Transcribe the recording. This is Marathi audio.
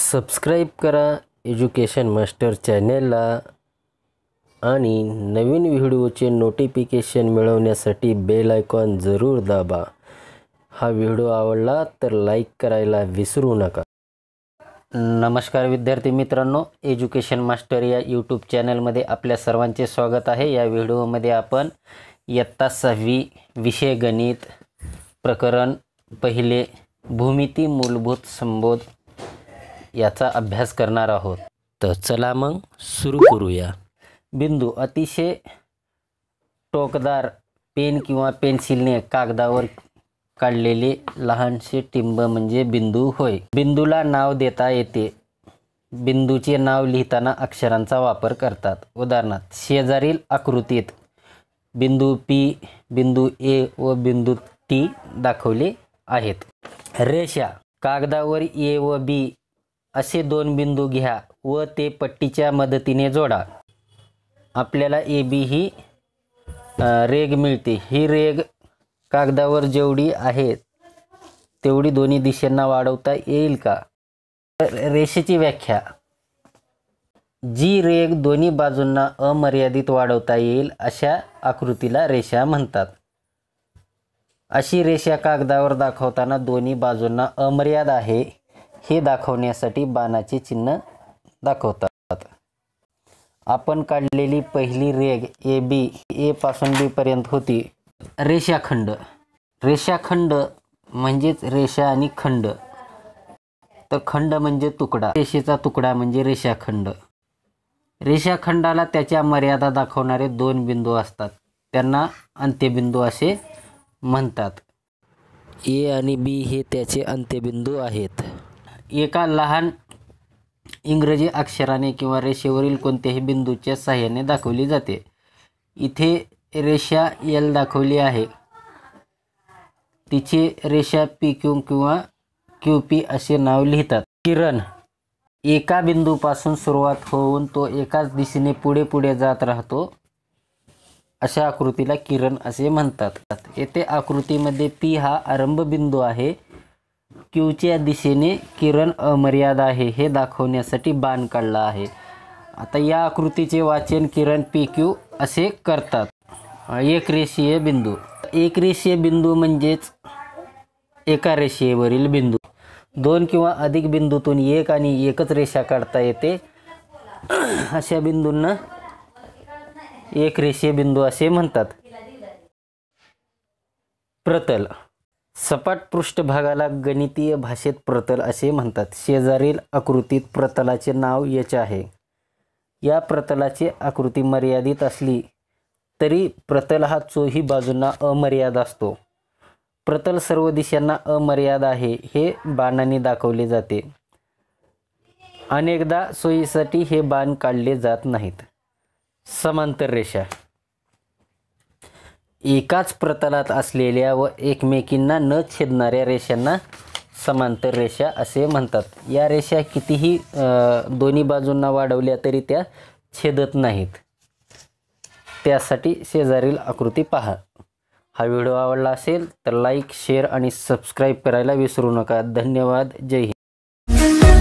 सबस्क्राईब करा एज्युकेशन मास्टर चॅनेलला आणि नवीन व्हिडिओचे नोटिफिकेशन मिळवण्यासाठी बेल आयकॉन जरूर दाबा हा व्हिडिओ आवडला तर लाईक करायला विसरू नका नमस्कार विद्यार्थी मित्रांनो एज्युकेशन मास्टर या यूट्यूब चॅनलमध्ये आपल्या सर्वांचे स्वागत आहे या व्हिडिओमध्ये आपण इयत्ता सहावी विषय गणित प्रकरण पहिले भूमिती मूलभूत संबोध याचा अभ्यास करणार आहोत तर चला मग सुरू करूया बिंदू अतिशय टोकदार पेन किंवा पेन्सिलने कागदावर काढलेले लहानसे टिंब म्हणजे बिंदू होय बिंदूला नाव देता येते बिंदूचे नाव लिहिताना अक्षरांचा वापर करतात उदाहरणार्थ शेजारील आकृतीत बिंदू पी बिंदू ए व बिंदू टी दाखवले आहेत रेषा कागदावर ए व बी असे दोन बिंदू घ्या व ते पट्टीच्या मदतीने जोडा आपल्याला ए बी ही रेग मिळते ही रेग कागदावर जेवढी आहे तेवढी दोन्ही दिशेंना वाढवता येईल का रेषेची व्याख्या जी रेग दोन्ही बाजूंना अमर्यादित वाढवता येईल अशा आकृतीला रेषा म्हणतात अशी रेषा कागदावर दाखवताना दोन्ही बाजूंना अमर्याद आहे हे दाखवण्यासाठी बाणाचे चिन्ह दाखवतात आपण काढलेली पहिली रेग ए बी ए पासून बी पर्यंत होती रेषाखंड रेषाखंड म्हणजेच रेषा आणि खंड तर खंड म्हणजे तुकडा रेषेचा तुकडा म्हणजे रेषाखंड रेषाखंडाला त्याच्या मर्यादा दाखवणारे दोन बिंदू असतात त्यांना अंत्यबिंदू असे म्हणतात ए आणि बी हे त्याचे अंत्यबिंदू आहेत एका लहान इंग्रजी अक्षराने किंवा रेषेवरील कोणत्याही बिंदूच्या सहाय्याने दाखवली जाते इथे रेषा एल दाखवली आहे तिचे रेषा पी क्यू किंवा क्यू पी असे नाव लिहितात किरण एका बिंदूपासून सुरुवात होऊन तो एकाच दिशेने पुढे पुढे जात राहतो अशा आकृतीला किरण असे म्हणतात येथे आकृतीमध्ये पी हा आरंभ बिंदू आहे क्यूच्या दिशेने किरण अमर्याद आहे हे दाखवण्यासाठी बाण काढला आहे आता या आकृतीचे वाचन किरण पी क्यू असे करतात एक रेषीय बिंदू एक रेषीय बिंदू म्हणजेच एका रेषेवरील बिंदू दोन किंवा अधिक बिंदूतून एक आणि एकच रेषा काढता येते अशा बिंदूंना एक रेषीय बिंदू असे म्हणतात प्रतल सपाट पृष्ठभागाला गणितीय भाषेत प्रतल असे म्हणतात शेजारील आकृतीत प्रतलाचे नाव याचे आहे या प्रतलाची आकृती मर्यादित असली तरी प्रतल हा चोही बाजूंना अमर्याद असतो प्रतल सर्व दिशांना अमर्याद आहे हे बाणाने दाखवले जाते अनेकदा सोयीसाठी हे बाण काढले जात नाहीत समांतर रेषा एकाच प्रतलात असलेल्या व एकमेकींना न छेदणाऱ्या रेषांना समांतर रेषा असे म्हणतात या रेषा कितीही दोन्ही बाजूंना वाढवल्या तरी त्या छेदत नाहीत त्यासाठी शेजारील आकृती पहा हा व्हिडिओ आवडला असेल तर लाईक शेअर आणि सबस्क्राईब करायला विसरू नका धन्यवाद जय हिंद